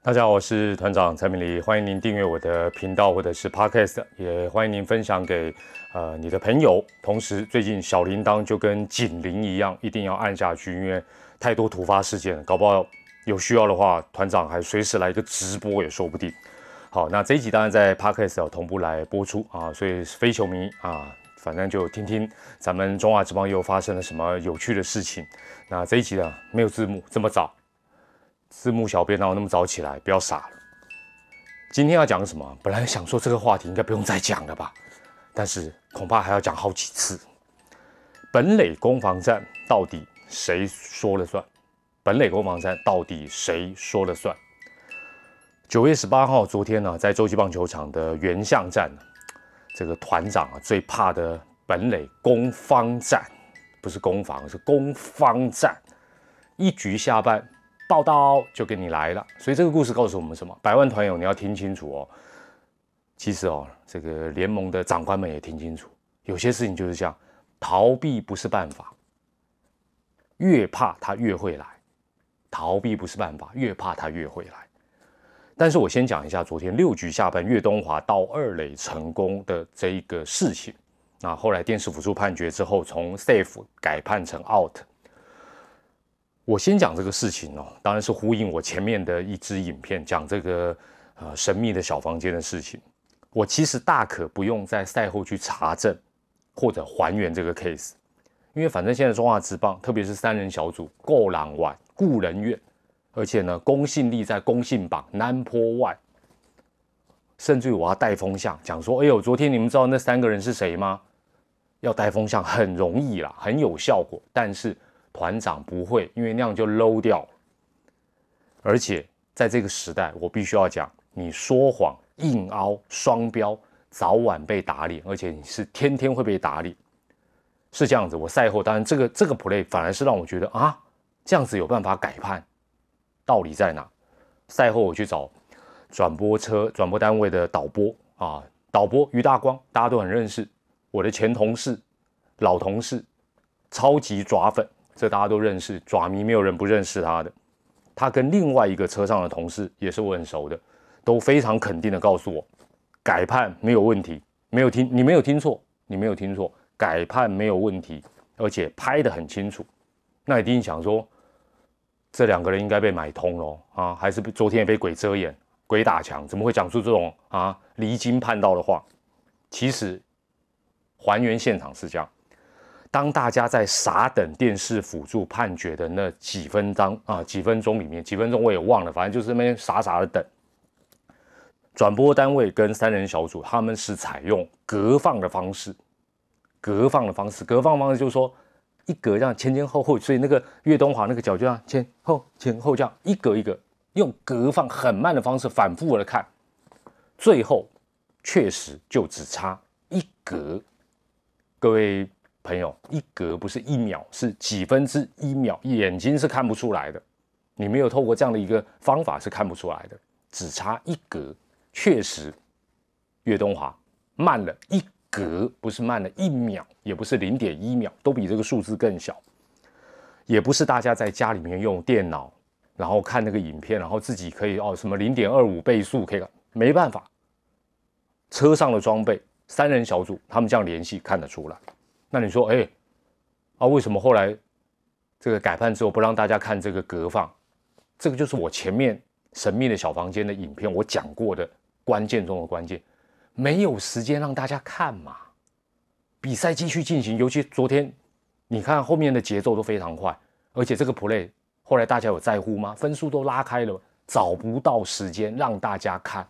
大家好，我是团长蔡明礼，欢迎您订阅我的频道或者是 podcast，也欢迎您分享给呃你的朋友。同时，最近小铃铛就跟警铃一样，一定要按下去，因为太多突发事件，搞不好有需要的话，团长还随时来一个直播也说不定。好，那这一集当然在 podcast 同步来播出啊，所以非球迷啊，反正就听听咱们中华之邦又发生了什么有趣的事情。那这一集呢，没有字幕，这么早。字幕小编哪我那么早起来，不要傻了。今天要讲什么？本来想说这个话题应该不用再讲了吧，但是恐怕还要讲好几次。本垒攻防战到底谁说了算？本垒攻防战到底谁说了算？九月十八号，昨天呢，在洲际棒球场的原相战，这个团长啊最怕的本垒攻方战，不是攻防，是攻方战。一局下半。报道就跟你来了，所以这个故事告诉我们什么？百万团友你要听清楚哦。其实哦，这个联盟的长官们也听清楚，有些事情就是这样，逃避不是办法，越怕他越会来，逃避不是办法，越怕他越会来。但是我先讲一下昨天六局下半岳东华到二垒成功的这一个事情，那后来电视辅助判决之后，从 safe 改判成 out。我先讲这个事情哦，当然是呼应我前面的一支影片，讲这个呃神秘的小房间的事情。我其实大可不用在赛后去查证或者还原这个 case，因为反正现在中华职棒，特别是三人小组够狼玩，雇人怨，而且呢公信力在公信榜 number one，甚至于我要带风向讲说，哎呦，昨天你们知道那三个人是谁吗？要带风向很容易啦，很有效果，但是。团长不会，因为那样就 low 掉。而且在这个时代，我必须要讲，你说谎、硬凹、双标，早晚被打脸，而且你是天天会被打脸，是这样子。我赛后当然这个这个 play 反而是让我觉得啊，这样子有办法改判，道理在哪？赛后我去找转播车、转播单位的导播啊，导播于大光，大家都很认识，我的前同事、老同事，超级爪粉。这大家都认识，爪迷没有人不认识他的。他跟另外一个车上的同事也是我很熟的，都非常肯定的告诉我，改判没有问题。没有听你没有听错，你没有听错，改判没有问题，而且拍的很清楚。那一定想说，这两个人应该被买通了啊，还是被昨天也被鬼遮眼、鬼打墙，怎么会讲出这种啊离经叛道的话？其实还原现场是这样。当大家在傻等电视辅助判决的那几分钟啊，几分钟里面，几分钟我也忘了，反正就是那边傻傻的等。转播单位跟三人小组他们是采用隔放的方式，隔放的方式，隔放方式就是说一格这样前前后后，所以那个岳东华那个脚就样前后、前后这样一格一格，用隔放很慢的方式反复的看，最后确实就只差一格，各位。朋友，一格不是一秒，是几分之一秒，眼睛是看不出来的。你没有透过这样的一个方法是看不出来的，只差一格，确实，岳东华慢了一格，不是慢了一秒，也不是零点一秒，都比这个数字更小，也不是大家在家里面用电脑，然后看那个影片，然后自己可以哦什么零点二五倍速可以，没办法，车上的装备，三人小组他们这样联系看得出来。那你说，哎，啊，为什么后来这个改判之后不让大家看这个隔放？这个就是我前面神秘的小房间的影片，我讲过的关键中的关键，没有时间让大家看嘛？比赛继续进行，尤其昨天你看后面的节奏都非常快，而且这个 play 后来大家有在乎吗？分数都拉开了，找不到时间让大家看，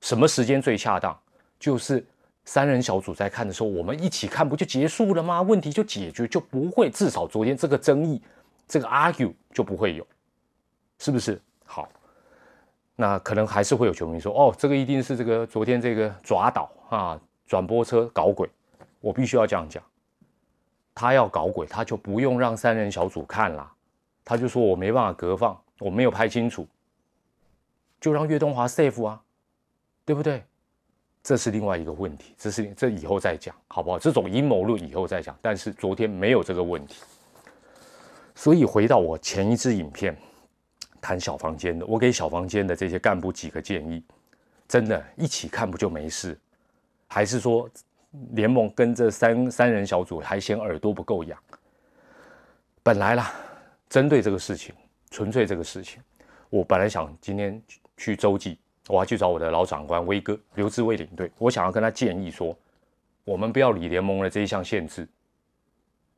什么时间最恰当？就是。三人小组在看的时候，我们一起看不就结束了吗？问题就解决，就不会至少昨天这个争议，这个 argue 就不会有，是不是？好，那可能还是会有球迷说，哦，这个一定是这个昨天这个爪导啊，转播车搞鬼。我必须要这样讲，他要搞鬼，他就不用让三人小组看了，他就说我没办法隔放，我没有拍清楚，就让岳东华 s a f e 啊，对不对？这是另外一个问题，这是这以后再讲，好不好？这种阴谋论以后再讲。但是昨天没有这个问题，所以回到我前一支影片谈小房间的，我给小房间的这些干部几个建议，真的一起看不就没事？还是说联盟跟这三三人小组还嫌耳朵不够痒？本来啦，针对这个事情，纯粹这个事情，我本来想今天去周记。我还去找我的老长官威哥刘志威领队，我想要跟他建议说，我们不要理联盟的这一项限制，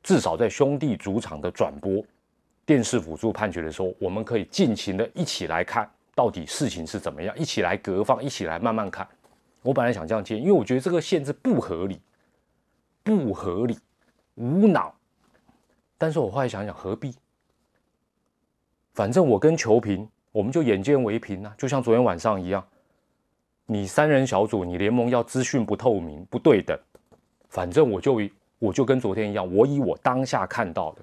至少在兄弟主场的转播电视辅助判决的时候，我们可以尽情的一起来看到底事情是怎么样，一起来隔放，一起来慢慢看。我本来想这样建议，因为我觉得这个限制不合理，不合理，无脑。但是我后来想想何必，反正我跟球评。我们就眼见为凭啊，就像昨天晚上一样，你三人小组，你联盟要资讯不透明、不对等，反正我就我就跟昨天一样，我以我当下看到的，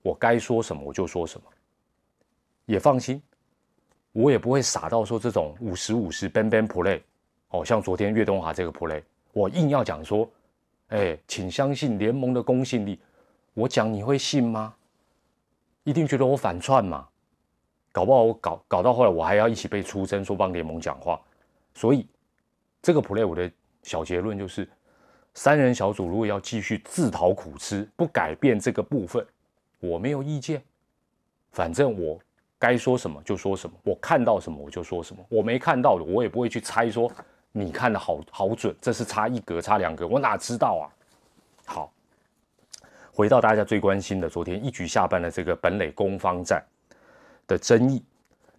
我该说什么我就说什么，也放心，我也不会傻到说这种五十五十 ban ban play，哦，像昨天岳东华这个 play，我硬要讲说，哎，请相信联盟的公信力，我讲你会信吗？一定觉得我反串嘛？搞不好我搞搞到后来，我还要一起被出声说帮联盟讲话，所以这个 play 我的小结论就是：三人小组如果要继续自讨苦吃，不改变这个部分，我没有意见。反正我该说什么就说什么，我看到什么我就说什么，我没看到的我也不会去猜说你看的好好准，这是差一格差两格，我哪知道啊？好，回到大家最关心的，昨天一局下半的这个本垒攻方战。的争议，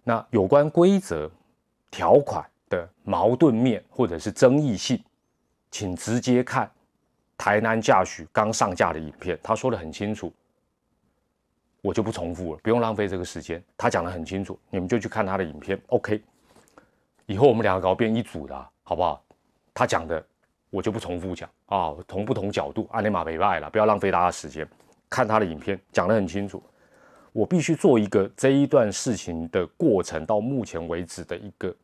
那有关规则条款的矛盾面或者是争议性，请直接看台南驾驶刚上架的影片，他说的很清楚，我就不重复了，不用浪费这个时间。他讲的很清楚，你们就去看他的影片，OK。以后我们两个搞变一组的，好不好？他讲的我就不重复讲啊，同不同角度，阿尼玛没败了，不要浪费大家时间，看他的影片，讲的很清楚。我必须做一个这一段事情的过程到目前为止的一个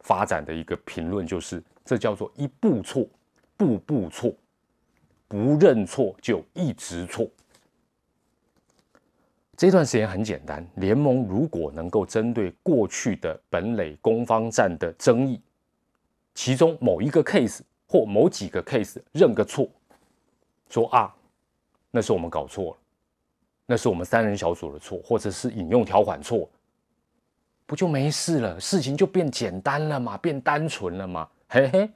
发展的一个评论，就是这叫做一步错，步步错，不认错就一直错。这段时间很简单，联盟如果能够针对过去的本垒攻防战的争议，其中某一个 case 或某几个 case 认个错，说啊，那是我们搞错了。那是我们三人小组的错，或者是引用条款错，不就没事了？事情就变简单了吗？变单纯了吗？嘿嘿。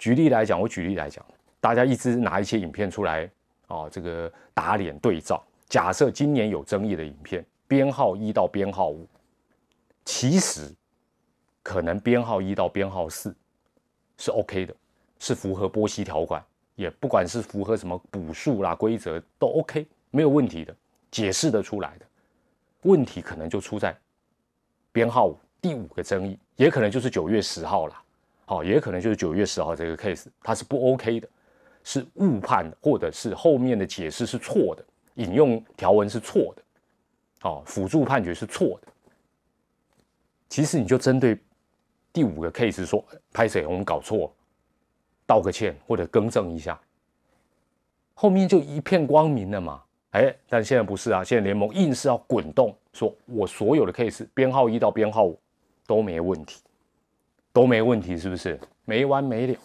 举例来讲，我举例来讲，大家一直拿一些影片出来，哦，这个打脸对照。假设今年有争议的影片编号一到编号五，其实可能编号一到编号四是 OK 的，是符合波西条款，也不管是符合什么补数啦规则都 OK。没有问题的，解释的出来的，问题可能就出在编号五第五个争议，也可能就是九月十号了，好，也可能就是九月十号这个 case 它是不 OK 的，是误判或者是后面的解释是错的，引用条文是错的，哦，辅助判决是错的。其实你就针对第五个 case 说，拍谁我们搞错，道个歉或者更正一下，后面就一片光明了嘛。哎，但现在不是啊！现在联盟硬是要滚动，说我所有的 case 编号一到编号五都没问题，都没问题，是不是？没完没了。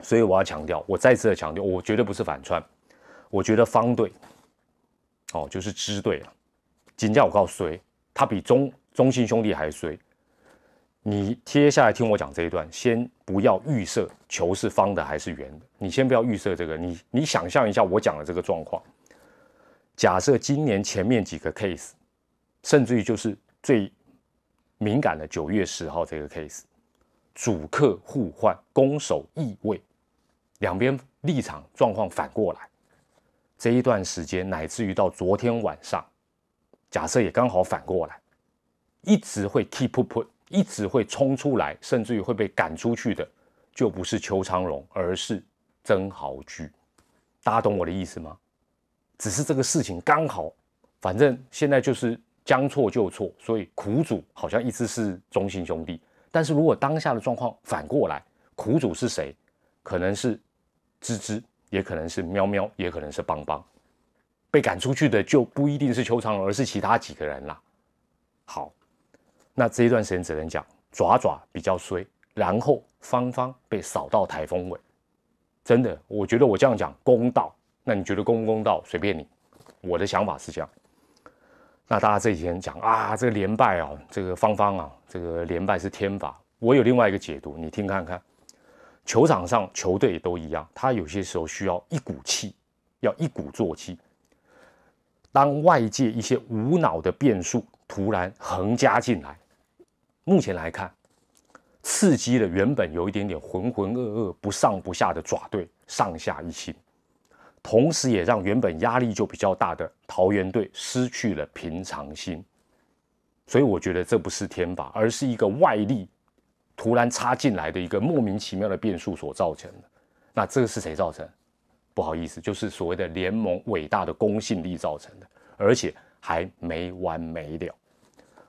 所以我要强调，我再次的强调，我绝对不是反串，我觉得方队哦，就是支队啊。金天我告诉你，他比中中信兄弟还衰。你接下来听我讲这一段，先不要预设球是方的还是圆的，你先不要预设这个。你你想象一下我讲的这个状况。假设今年前面几个 case，甚至于就是最敏感的九月十号这个 case，主客互换，攻守易位，两边立场状况反过来，这一段时间乃至于到昨天晚上，假设也刚好反过来，一直会 keep put，一直会冲出来，甚至于会被赶出去的，就不是邱昌荣，而是曾豪居，大家懂我的意思吗？只是这个事情刚好，反正现在就是将错就错，所以苦主好像一直是中心兄弟。但是如果当下的状况反过来，苦主是谁？可能是吱吱，也可能是喵喵，也可能是邦邦。被赶出去的就不一定是邱长龙，而是其他几个人了。好，那这一段时间只能讲爪爪比较衰，然后方方被扫到台风尾。真的，我觉得我这样讲公道。那你觉得公不公道？随便你。我的想法是这样。那大家这几天讲啊，这个连败啊，这个方方啊，这个连败是天罚。我有另外一个解读，你听看看。球场上球队都一样，他有些时候需要一股气，要一鼓作气。当外界一些无脑的变数突然横加进来，目前来看，刺激了原本有一点点浑浑噩噩、不上不下的爪队，上下一心。同时，也让原本压力就比较大的桃园队失去了平常心，所以我觉得这不是天罚，而是一个外力突然插进来的一个莫名其妙的变数所造成的。那这个是谁造成？不好意思，就是所谓的联盟伟大的公信力造成的，而且还没完没了。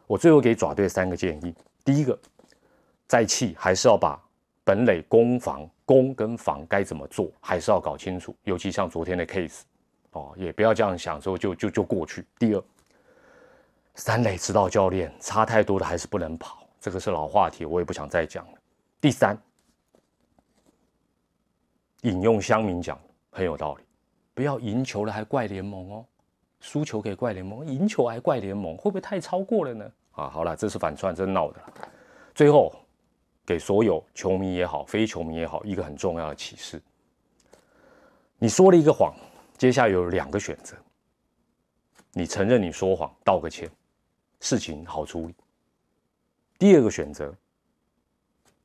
我最后给爪队三个建议：第一个，再气还是要把。本垒攻防，攻跟防该怎么做，还是要搞清楚。尤其像昨天的 case，哦，也不要这样想，说就就就过去。第二，三垒指导教练差太多的还是不能跑，这个是老话题，我也不想再讲了。第三，引用乡民讲很有道理，不要赢球了还怪联盟哦，输球给怪联盟，赢球还怪联盟，会不会太超过了呢？啊，好了，这是反串，真闹的。最后。给所有球迷也好，非球迷也好，一个很重要的启示：你说了一个谎，接下来有两个选择。你承认你说谎，道个歉，事情好处理；第二个选择，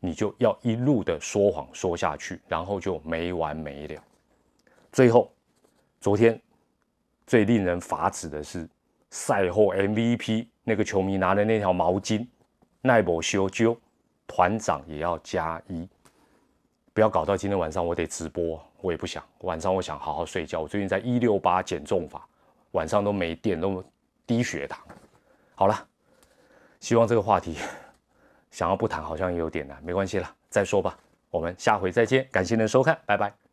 你就要一路的说谎说下去，然后就没完没了。最后，昨天最令人发指的是赛后 MVP 那个球迷拿的那条毛巾，耐波修脚。团长也要加一，不要搞到今天晚上我得直播，我也不想晚上我想好好睡觉。我最近在一六八减重法，晚上都没电，都低血糖。好了，希望这个话题 想要不谈好像也有点难，没关系了，再说吧。我们下回再见，感谢您的收看，拜拜。